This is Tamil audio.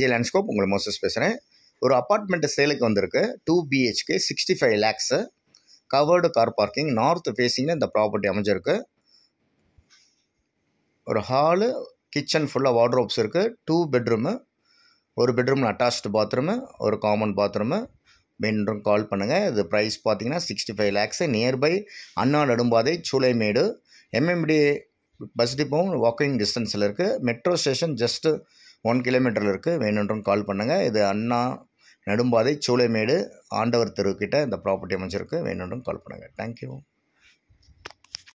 ஜே லேண்ட்ஸ்கோப் உங்களை மோசஸ் பேசுகிறேன் ஒரு அப்பார்ட்மெண்ட்டு சேலுக்கு வந்திருக்கு two BHK sixty five lakhs covered car parking north ஃபேஸிங்கில் இந்த ப்ராப்பர்ட்டி அமைஞ்சிருக்கு ஒரு ஹாலு கிச்சன் ஃபுல்லாக வார்ட்ரோப்ஸ் இருக்குது டூ பெட்ரூமு ஒரு பெட்ரூமில் அட்டாச்டு பாத்ரூமு ஒரு காமன் பாத்ரூமு மென்றும் கால் பண்ணுங்கள் இது ப்ரைஸ் பார்த்தீங்கன்னா sixty five lakhs nearby Anna நடும்பாதை சூளைமேடு எம்எம்டி பஸ் டிப்போம் வாக்கிங் டிஸ்டன்ஸில் இருக்குது மெட்ரோ ஸ்டேஷன் ஜஸ்ட்டு ஒன் கிலோமீட்டரில் இருக்குது வேணுன்றும் கால் பண்ணுங்கள் இது அண்ணா நெடும்பாதை சூளைமேடு ஆண்டவர் தெருக்கிட்ட இந்த ப்ராப்பர்ட்டி அமைச்சிருக்கு வேணுன்றும் கால் பண்ணுங்கள் தேங்க்யூ